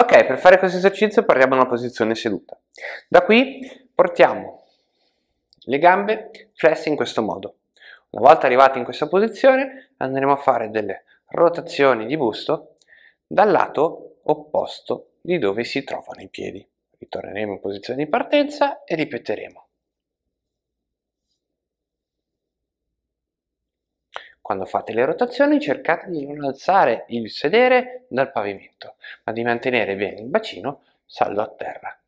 Ok, per fare questo esercizio parliamo da una posizione seduta. Da qui portiamo le gambe flesse in questo modo. Una volta arrivati in questa posizione andremo a fare delle rotazioni di busto dal lato opposto di dove si trovano i piedi. Ritorneremo in posizione di partenza e ripeteremo. Quando fate le rotazioni cercate di non alzare il sedere dal pavimento, ma di mantenere bene il bacino saldo a terra.